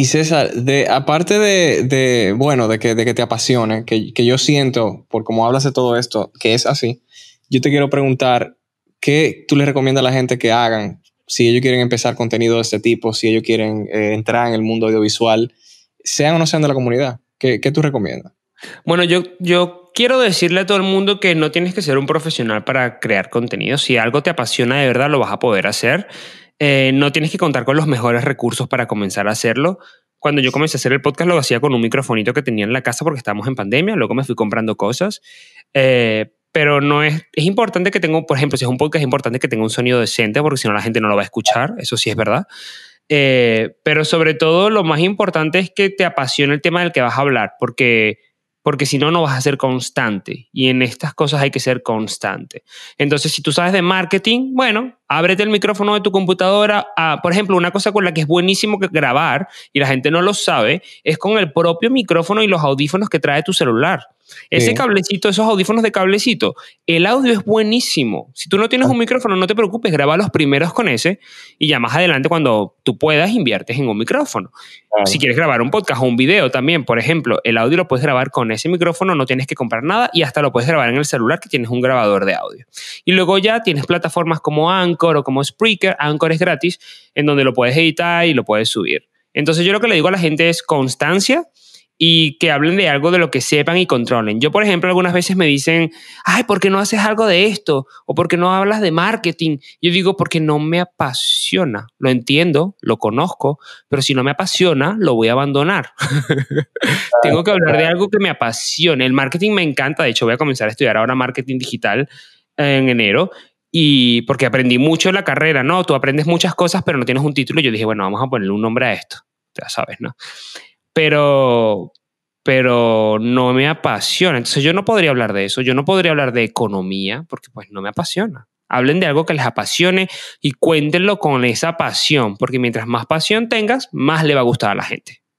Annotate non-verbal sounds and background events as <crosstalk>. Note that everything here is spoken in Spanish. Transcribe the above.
Y César, de, aparte de, bueno, de que, te apasione, que, yo siento, por cómo hablas de todo esto, que es así, yo te quiero preguntar, ¿qué tú le recomiendas a la gente que hagan si ellos quieren empezar contenido de este tipo, si ellos quieren eh, entrar en el mundo audiovisual, sean o no sean de la comunidad? ¿Qué, tú recomiendas? Bueno, yo, yo quiero decirle a todo el mundo que no tienes que ser un profesional para crear contenido. Si algo te apasiona de verdad, lo vas a poder hacer. Eh, no tienes que contar con los mejores recursos para comenzar a hacerlo. Cuando yo comencé a hacer el podcast lo hacía con un microfonito que tenía en la casa porque estábamos en pandemia, luego me fui comprando cosas. Eh, pero no es, es importante que tenga, por ejemplo, si es un podcast, es importante que tenga un sonido decente porque si no la gente no lo va a escuchar, eso sí es verdad. Eh, pero sobre todo lo más importante es que te apasione el tema del que vas a hablar, porque porque si no, no vas a ser constante. Y en estas cosas hay que ser constante. Entonces, si tú sabes de marketing, bueno, ábrete el micrófono de tu computadora. por ejemplo, una cosa con la que es buenísimo grabar y la gente no lo sabe es con el propio micrófono y los audífonos que trae tu celular. Ese cablecito, esos audífonos de cablecito, el audio es buenísimo. Si tú no tienes ah. un micrófono, no te preocupes, graba los primeros con ese y ya más adelante cuando tú puedas inviertes en un micrófono. Si quieres grabar un podcast o un video también, por ejemplo, el audio lo puedes grabar con ese micrófono, no tienes que comprar nada y hasta lo puedes grabar en el celular que tienes un grabador de audio. Y luego ya tienes plataformas como Anchor o como Spreaker, Anchor es gratis, en donde lo puedes editar y lo puedes subir. Entonces yo lo que le digo a la gente es constancia, y que hablen de algo de lo que sepan y controlen. Yo, por ejemplo, algunas veces me dicen, ay, ¿por qué no haces algo de esto? ¿O por qué no hablas de marketing? Yo digo, porque no me apasiona. Lo entiendo, lo conozco, pero si no me apasiona, lo voy a abandonar. <laughs> Tengo que hablar de algo que me apasione. El marketing me encanta, de hecho voy a comenzar a estudiar ahora marketing digital en enero y porque aprendí mucho en la carrera, ¿no? Tú aprendes muchas cosas, pero no tienes un título. Yo dije, bueno, vamos a ponerle un nombre a esto, ya sabes, ¿no? pero, pero no me apasiona. Entonces yo no podría hablar de eso, yo no podría hablar de economía, porque pues no me apasiona. Hablen de algo que les apasione y cuéntenlo con esa pasión, porque mientras más pasión tengas, más le va a gustar a la gente.